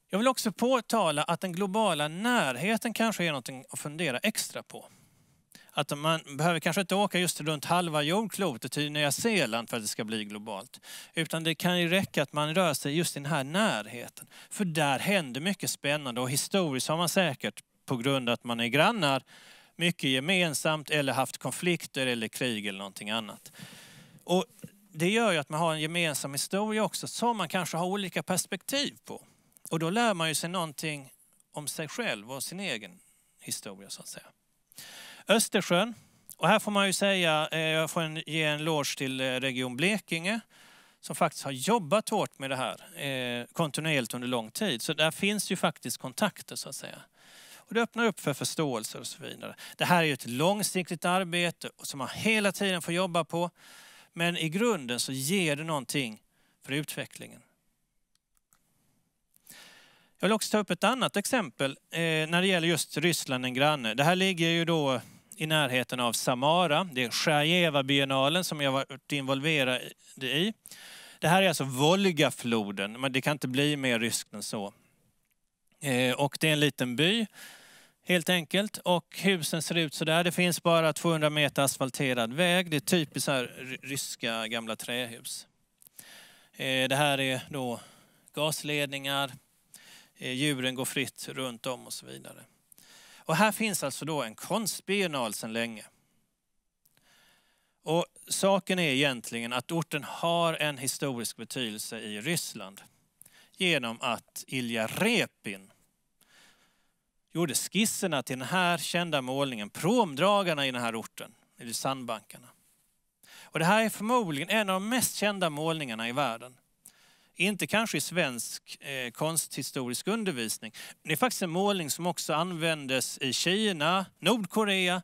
Jag vill också påtala att den globala närheten kanske är något att fundera extra på att man behöver kanske inte åka just runt halva jordklotet till Nya Zeeland för att det ska bli globalt. Utan det kan ju räcka att man rör sig just i den här närheten. För där händer mycket spännande och historiskt har man säkert på grund av att man är grannar mycket gemensamt eller haft konflikter eller krig eller någonting annat. Och det gör ju att man har en gemensam historia också som man kanske har olika perspektiv på. Och då lär man ju sig någonting om sig själv och sin egen historia så att säga. Östersjön. Och här får man ju säga, eh, jag får ge en lås till eh, Region Blekinge som faktiskt har jobbat hårt med det här eh, kontinuerligt under lång tid. Så där finns ju faktiskt kontakter så att säga. Och det öppnar upp för förståelse och så vidare. Det här är ju ett långsiktigt arbete som man hela tiden får jobba på. Men i grunden så ger det någonting för utvecklingen. Jag vill också ta upp ett annat exempel när det gäller just Ryssland, en granne. Det här ligger ju då i närheten av Samara. Det är Sjajeva-biennalen som jag varit involverad i. Det här är alltså Volgafloden, men det kan inte bli mer ryskt än så. Eh, och det är en liten by, helt enkelt. Och husen ser ut så där. Det finns bara 200 meter asfalterad väg. Det är typiskt här ryska gamla trähus. Eh, det här är då gasledningar, eh, djuren går fritt runt om och så vidare. Och här finns alltså då en konstbiennal sedan länge. Och saken är egentligen att orten har en historisk betydelse i Ryssland genom att Ilja Repin gjorde skisserna till den här kända målningen, promdragarna i den här orten, i sandbankarna. Och det här är förmodligen en av de mest kända målningarna i världen inte kanske i svensk eh, konsthistorisk undervisning. det är faktiskt en målning som också användes i Kina, Nordkorea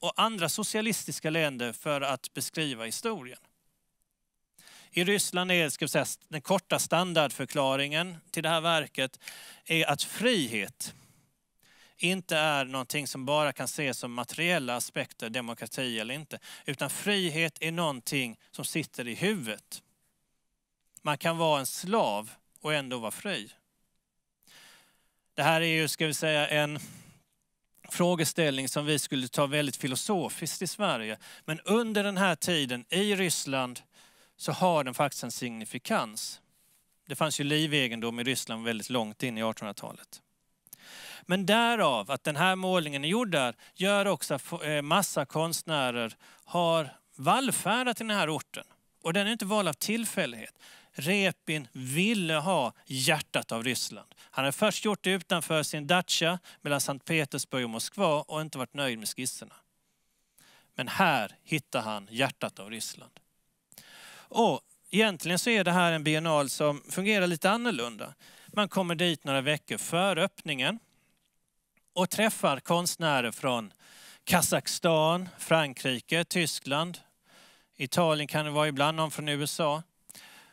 och andra socialistiska länder för att beskriva historien. I Ryssland är ska säga, den korta standardförklaringen till det här verket är att frihet inte är någonting som bara kan ses som materiella aspekter, demokrati eller inte. Utan frihet är någonting som sitter i huvudet. Man kan vara en slav och ändå vara fri. Det här är ju, ska vi säga, en frågeställning som vi skulle ta väldigt filosofiskt i Sverige. Men under den här tiden i Ryssland så har den faktiskt en signifikans. Det fanns ju livegendom i Ryssland väldigt långt in i 1800-talet. Men därav, att den här målningen är gjord där, gör också att eh, massa konstnärer har vallfärdat till den här orten. Och den är inte vald av tillfällighet. Repin ville ha hjärtat av Ryssland. Han hade först gjort det utanför sin dacha mellan Sankt Petersburg och Moskva och inte varit nöjd med skisserna. Men här hittar han hjärtat av Ryssland. Och egentligen så är det här en biennal som fungerar lite annorlunda. Man kommer dit några veckor före öppningen och träffar konstnärer från Kazakstan, Frankrike, Tyskland, Italien kan det vara ibland, någon från USA.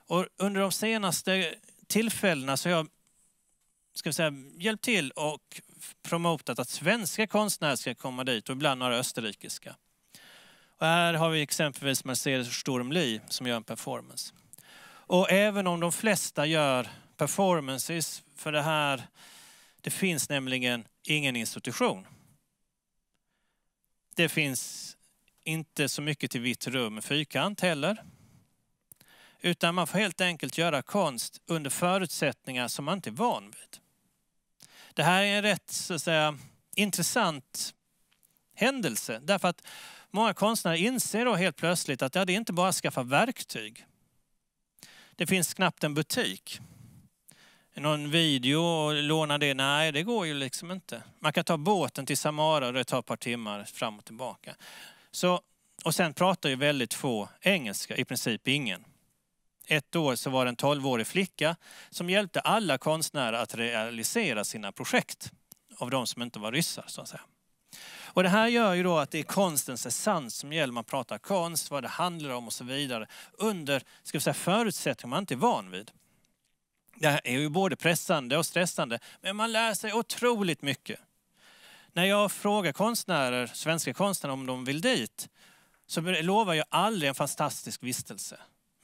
Och under de senaste tillfällena så har jag ska säga, hjälpt till och promotat att svenska konstnärer ska komma dit och ibland några österrikiska. Och här har vi exempelvis Mercedes Sturm som gör en performance. Och även om de flesta gör performances för det här, det finns nämligen ingen institution. Det finns inte så mycket till vitt rum fyrkant heller. Utan man får helt enkelt göra konst under förutsättningar som man inte är van vid. Det här är en rätt så att säga, intressant händelse. Därför att många konstnärer inser då helt plötsligt att ja, det är inte bara att skaffa verktyg. Det finns knappt en butik. Någon video och låna det? Nej, det går ju liksom inte. Man kan ta båten till Samara och det tar ett par timmar fram och tillbaka. Så, och sen pratar ju väldigt få engelska, i princip ingen ett år så var det en tolvårig flicka som hjälpte alla konstnärer att realisera sina projekt. Av de som inte var ryssar så att säga. Och det här gör ju då att det är konstens essens som gäller. Man pratar konst, vad det handlar om och så vidare. Under ska vi säga, förutsättningar man inte är van vid. Det här är ju både pressande och stressande, men man lär sig otroligt mycket. När jag frågar konstnärer, svenska konstnärer om de vill dit så lovar jag aldrig en fantastisk vistelse.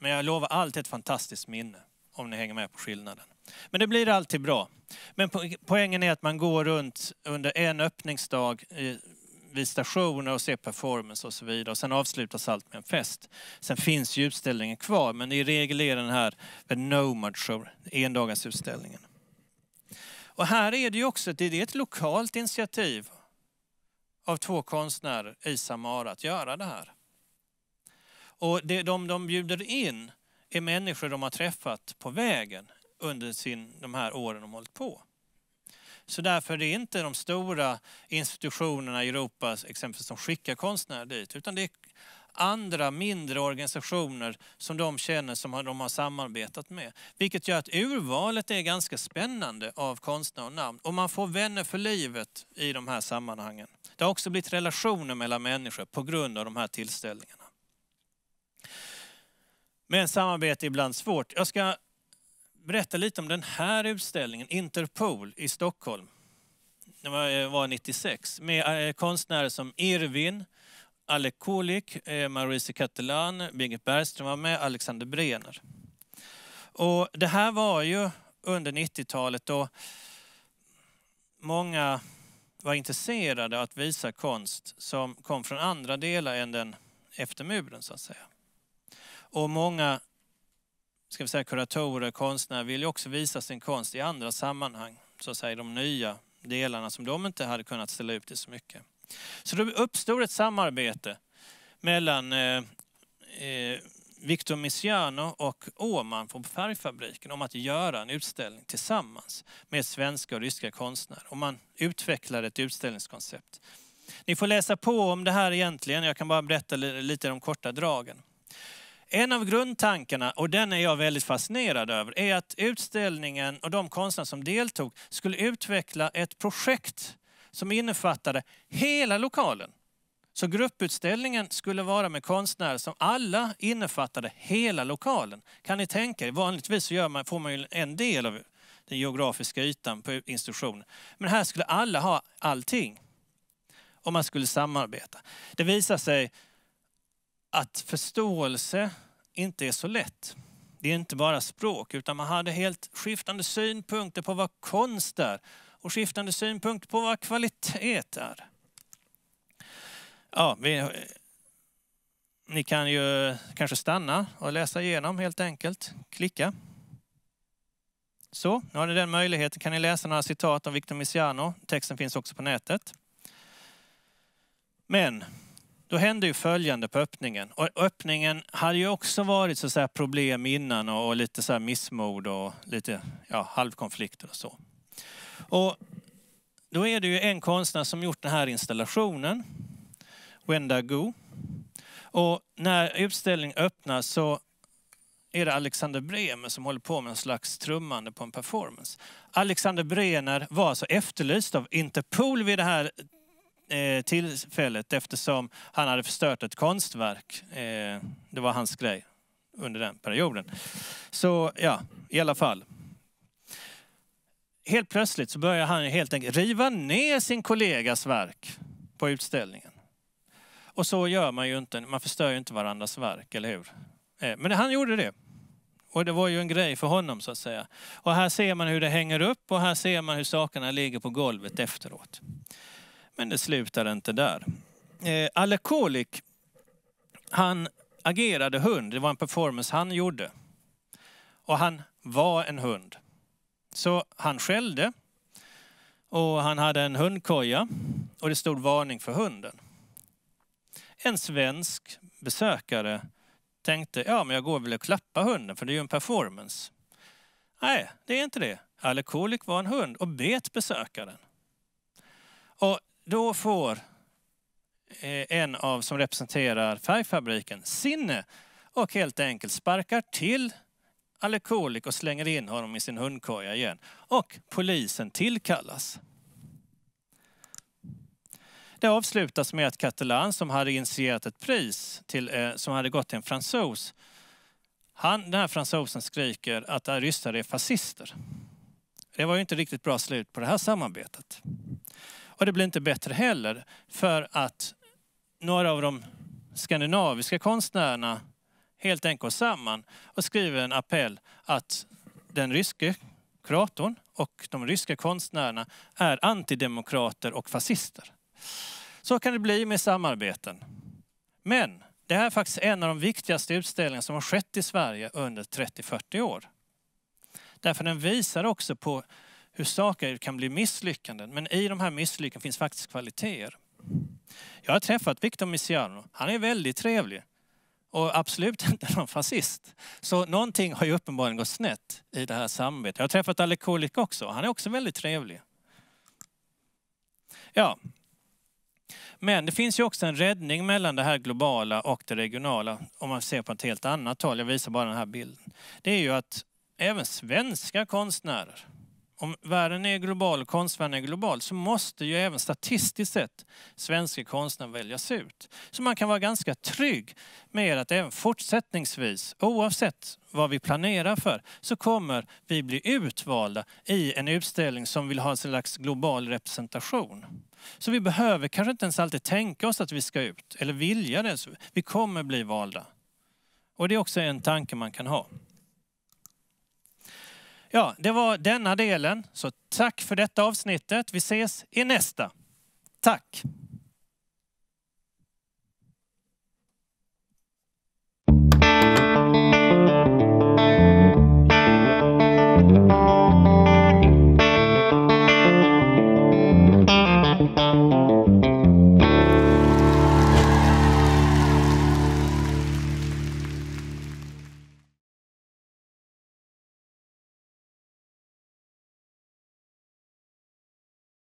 Men jag lovar, allt är ett fantastiskt minne, om ni hänger med på skillnaden. Men det blir alltid bra. Men poängen är att man går runt under en öppningsdag vid stationer och ser performance och så vidare. Och sen avslutas allt med en fest. Sen finns ju utställningen kvar, men i regel är den här The Nomad Show, endagarsutställningen. Och här är det ju också det är ett lokalt initiativ av två konstnärer i Samara att göra det här. Och det de, de bjuder in är människor de har träffat på vägen under sin, de här åren de hållit på. Så därför är det inte de stora institutionerna i Europa exempelvis som skickar konstnärer dit, utan det är andra mindre organisationer som de känner som de har samarbetat med. Vilket gör att urvalet är ganska spännande av konstnärer och namn. Och man får vänner för livet i de här sammanhangen. Det har också blivit relationer mellan människor på grund av de här tillställningarna. Men samarbete är ibland svårt. Jag ska berätta lite om den här utställningen, Interpol i Stockholm. Det var 96, eh, med eh, konstnärer som Irvin, Alec Kulik, eh, Maurice Catalan, Birgit Bergström var med, Alexander Brener. Och det här var ju under 90-talet då många var intresserade av att visa konst som kom från andra delar än den efter muren, så att säga. Och många ska vi säga, kuratorer, konstnärer vill ju också visa sin konst i andra sammanhang. Så att säga de nya delarna som de inte hade kunnat ställa ut i så mycket. Så det uppstod ett samarbete mellan eh, eh Victor Misiano och Åman från Färgfabriken om att göra en utställning tillsammans med svenska och ryska konstnärer. Och man utvecklade ett utställningskoncept. Ni får läsa på om det här egentligen. Jag kan bara berätta lite om de korta dragen. En av grundtankarna, och den är jag väldigt fascinerad över, är att utställningen och de konstnärer som deltog skulle utveckla ett projekt som innefattade hela lokalen. Så grupputställningen skulle vara med konstnärer som alla innefattade hela lokalen. Kan ni tänka er, vanligtvis så man, får man ju en del av den geografiska ytan på institutionen. Men här skulle alla ha allting. Och man skulle samarbeta. Det visar sig att förståelse inte är så lätt. Det är inte bara språk, utan man hade helt skiftande synpunkter på vad konst är och skiftande synpunkter på vad kvalitet är. Ja, vi, ni kan ju kanske stanna och läsa igenom helt enkelt. Klicka. Så, nu har ni den möjligheten. Kan ni läsa några citat av Victor Misiano. Texten finns också på nätet. Men då hände ju följande på öppningen. Och öppningen hade ju också varit så, att säga problem innan och, och, lite så här missmod och lite ja, halvkonflikter och så. Och då är det ju en konstnär som gjort den här installationen, Wenda Gu. Och när utställningen öppnas så är det Alexander Bremer som håller på med en slags trummande på en performance. Alexander Bremer var alltså efterlyst av Interpol vid det här Eh, tillfället eftersom han hade förstört ett konstverk. Eh, det var hans grej under den perioden. Så ja, i alla fall. Helt plötsligt så börjar han helt enkelt riva ner sin kollegas verk på utställningen. Och så gör man ju inte, man förstör ju inte varandras verk, eller hur? Eh, men han gjorde det. Och det var ju en grej för honom så att säga. Och här ser man hur det hänger upp och här ser man hur sakerna ligger på golvet efteråt. Men det slutar inte där. Eh, Alekolik, han agerade hund. Det var en performance han gjorde. Och han var en hund. Så han skällde. Och han hade en hundkoja. Och det stod varning för hunden. En svensk besökare tänkte, ja men jag går väl och klappar hunden för det är ju en performance. Nej, det är inte det. Alekolik var en hund och bet besökaren. Och då får eh, en av som representerar färgfabriken sinne och helt enkelt sparkar till Alekolik och slänger in honom i sin hundkoja igen. Och polisen tillkallas. Det avslutas med att Catalan, som hade initierat ett pris till, eh, som hade gått till en fransos, han, den här fransosen skriker att ryssar är fascister. Det var ju inte riktigt bra slut på det här samarbetet. Och det blir inte bättre heller för att några av de skandinaviska konstnärerna helt enkelt går samman och skriver en appell att den ryske kuratorn och de ryska konstnärerna är antidemokrater och fascister. Så kan det bli med samarbeten. Men det här är faktiskt en av de viktigaste utställningar som har skett i Sverige under 30-40 år. Därför den visar också på hur saker kan bli misslyckanden. Men i de här misslyckandena finns faktiskt kvaliteter. Jag har träffat Victor Misiano. Han är väldigt trevlig och absolut inte någon fascist. Så någonting har ju uppenbarligen gått snett i det här samarbetet. Jag har träffat Alec Kulik också. Han är också väldigt trevlig. Ja. Men det finns ju också en räddning mellan det här globala och det regionala om man ser på ett helt annat håll. Jag visar bara den här bilden. Det är ju att även svenska konstnärer om världen är global, konstvärlden är global, så måste ju även statistiskt sett svenska konstnärer väljas ut. Så man kan vara ganska trygg med att även fortsättningsvis, oavsett vad vi planerar för, så kommer vi bli utvalda i en utställning som vill ha en slags global representation. Så vi behöver kanske inte ens alltid tänka oss att vi ska ut, eller vilja det. Vi kommer bli valda. Och det är också en tanke man kan ha. Ja, det var denna delen. Så tack för detta avsnittet. Vi ses i nästa. Tack!